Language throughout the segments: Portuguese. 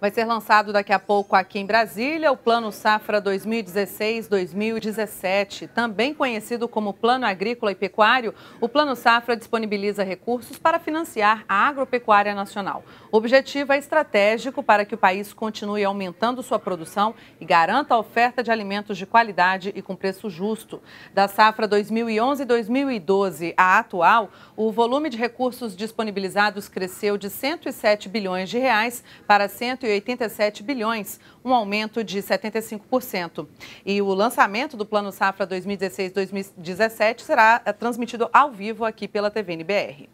Vai ser lançado daqui a pouco aqui em Brasília o Plano Safra 2016-2017. Também conhecido como Plano Agrícola e Pecuário, o Plano Safra disponibiliza recursos para financiar a agropecuária nacional. O objetivo é estratégico para que o país continue aumentando sua produção e garanta a oferta de alimentos de qualidade e com preço justo. Da safra 2011-2012 à atual, o volume de recursos disponibilizados cresceu de 107 bilhões de reais para 100 187 bilhões, um aumento de 75%. E o lançamento do Plano Safra 2016-2017 será é, transmitido ao vivo aqui pela TVNBR.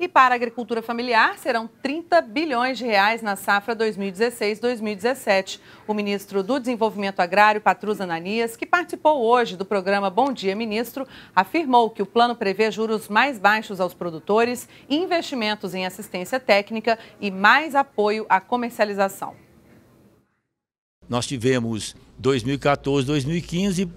E para a agricultura familiar, serão 30 bilhões de reais na safra 2016-2017. O ministro do Desenvolvimento Agrário, Patrus Ananias, que participou hoje do programa Bom Dia Ministro, afirmou que o plano prevê juros mais baixos aos produtores, investimentos em assistência técnica e mais apoio à comercialização. Nós tivemos 2014, 2015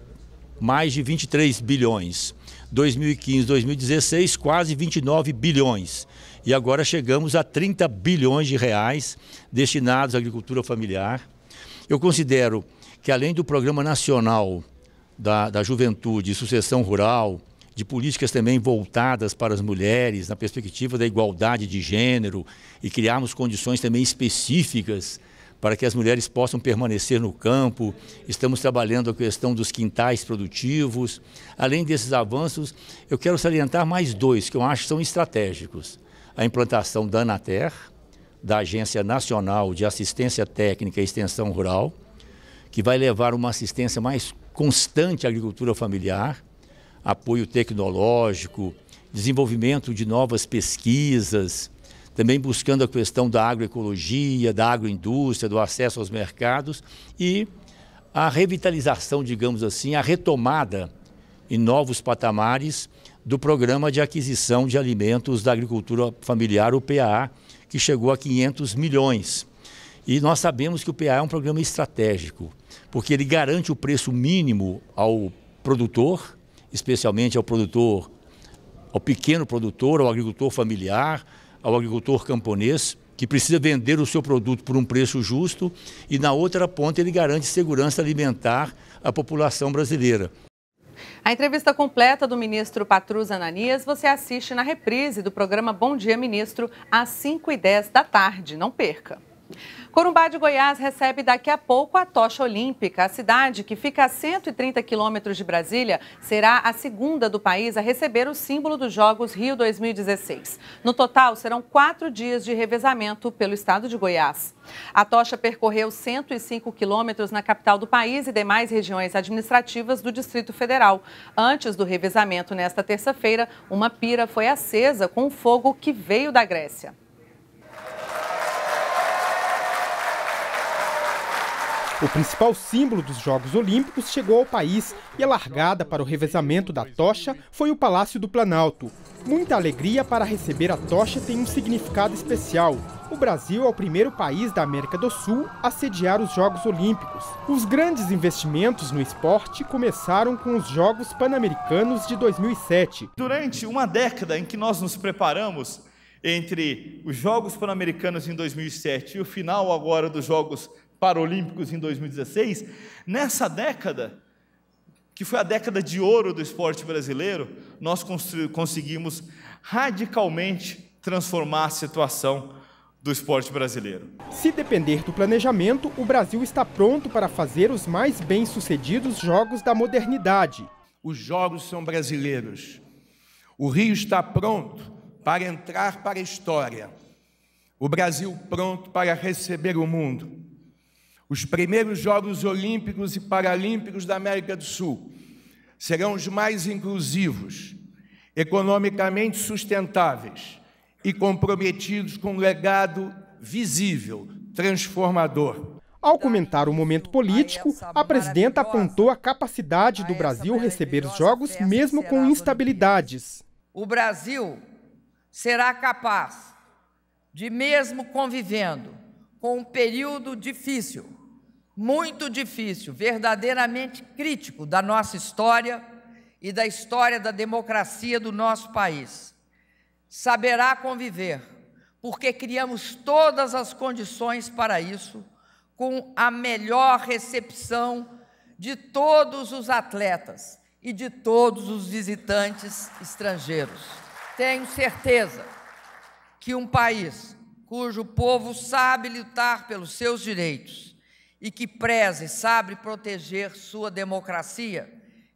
mais de 23 bilhões. 2015, 2016, quase 29 bilhões. E agora chegamos a 30 bilhões de reais destinados à agricultura familiar. Eu considero que além do Programa Nacional da, da Juventude e Sucessão Rural, de políticas também voltadas para as mulheres, na perspectiva da igualdade de gênero, e criarmos condições também específicas para que as mulheres possam permanecer no campo. Estamos trabalhando a questão dos quintais produtivos. Além desses avanços, eu quero salientar mais dois que eu acho que são estratégicos: a implantação da Anater, da Agência Nacional de Assistência Técnica e Extensão Rural, que vai levar uma assistência mais constante à agricultura familiar, apoio tecnológico, desenvolvimento de novas pesquisas, também buscando a questão da agroecologia, da agroindústria, do acesso aos mercados e a revitalização, digamos assim, a retomada em novos patamares do programa de aquisição de alimentos da agricultura familiar, o PAA, que chegou a 500 milhões. E nós sabemos que o PAA é um programa estratégico, porque ele garante o preço mínimo ao produtor, especialmente ao produtor, ao pequeno produtor, ao agricultor familiar, ao agricultor camponês que precisa vender o seu produto por um preço justo e na outra ponta ele garante segurança alimentar à população brasileira. A entrevista completa do ministro Patrus Ananias você assiste na reprise do programa Bom Dia Ministro às 5h10 da tarde. Não perca! Corumbá de Goiás recebe daqui a pouco a tocha olímpica. A cidade, que fica a 130 quilômetros de Brasília, será a segunda do país a receber o símbolo dos Jogos Rio 2016. No total, serão quatro dias de revezamento pelo estado de Goiás. A tocha percorreu 105 quilômetros na capital do país e demais regiões administrativas do Distrito Federal. Antes do revezamento nesta terça-feira, uma pira foi acesa com fogo que veio da Grécia. O principal símbolo dos Jogos Olímpicos chegou ao país e a largada para o revezamento da tocha foi o Palácio do Planalto. Muita alegria para receber a tocha tem um significado especial. O Brasil é o primeiro país da América do Sul a sediar os Jogos Olímpicos. Os grandes investimentos no esporte começaram com os Jogos Pan-Americanos de 2007. Durante uma década em que nós nos preparamos entre os Jogos Pan-Americanos em 2007 e o final agora dos Jogos Pan-Americanos, Paralímpicos em 2016, nessa década, que foi a década de ouro do esporte brasileiro, nós conseguimos radicalmente transformar a situação do esporte brasileiro. Se depender do planejamento, o Brasil está pronto para fazer os mais bem-sucedidos jogos da modernidade. Os jogos são brasileiros. O Rio está pronto para entrar para a história. O Brasil pronto para receber o mundo. Os primeiros Jogos Olímpicos e Paralímpicos da América do Sul serão os mais inclusivos, economicamente sustentáveis e comprometidos com um legado visível, transformador. Ao comentar o momento político, a presidenta apontou a capacidade do Brasil receber os Jogos é mesmo com instabilidades. O Brasil será capaz de, mesmo convivendo com um período difícil, muito difícil, verdadeiramente crítico da nossa história e da história da democracia do nosso país. Saberá conviver, porque criamos todas as condições para isso, com a melhor recepção de todos os atletas e de todos os visitantes estrangeiros. Tenho certeza que um país cujo povo sabe lutar pelos seus direitos e que preza e sabe proteger sua democracia.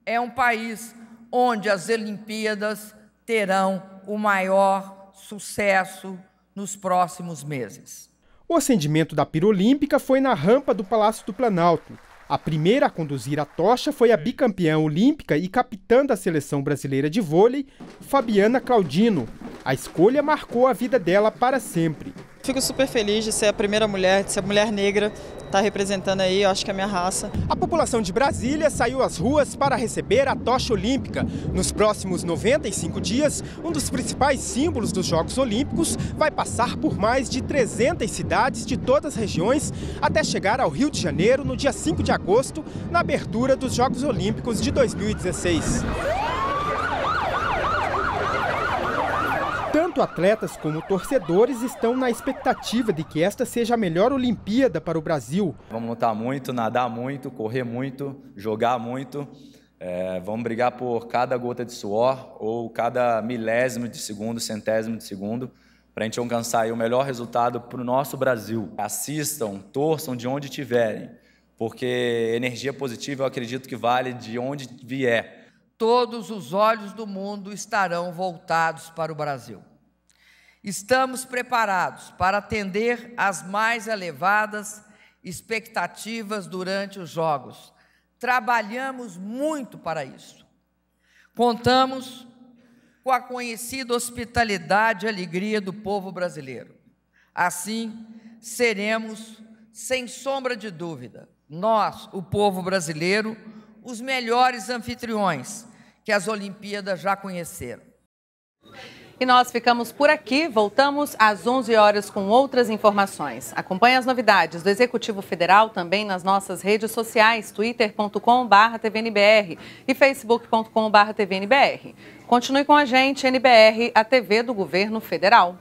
É um país onde as Olimpíadas terão o maior sucesso nos próximos meses. O acendimento da olímpica foi na rampa do Palácio do Planalto. A primeira a conduzir a tocha foi a bicampeã olímpica e capitã da seleção brasileira de vôlei, Fabiana Claudino, a escolha marcou a vida dela para sempre. Fico super feliz de ser a primeira mulher, de ser mulher negra, tá representando aí, eu acho que é a minha raça. A população de Brasília saiu às ruas para receber a tocha olímpica. Nos próximos 95 dias, um dos principais símbolos dos Jogos Olímpicos vai passar por mais de 300 cidades de todas as regiões até chegar ao Rio de Janeiro no dia 5 de agosto, na abertura dos Jogos Olímpicos de 2016. Tanto atletas como torcedores estão na expectativa de que esta seja a melhor Olimpíada para o Brasil. Vamos lutar muito, nadar muito, correr muito, jogar muito. É, vamos brigar por cada gota de suor ou cada milésimo de segundo, centésimo de segundo, para a gente alcançar o melhor resultado para o nosso Brasil. Assistam, torçam de onde tiverem, porque energia positiva eu acredito que vale de onde vier todos os olhos do mundo estarão voltados para o Brasil. Estamos preparados para atender às mais elevadas expectativas durante os Jogos. Trabalhamos muito para isso. Contamos com a conhecida hospitalidade e alegria do povo brasileiro. Assim, seremos, sem sombra de dúvida, nós, o povo brasileiro, os melhores anfitriões que as Olimpíadas já conheceram. E nós ficamos por aqui, voltamos às 11 horas com outras informações. Acompanhe as novidades do Executivo Federal também nas nossas redes sociais, twitter.com/tvnbr e facebook.com/tvnbr. Continue com a gente, NBR, a TV do Governo Federal.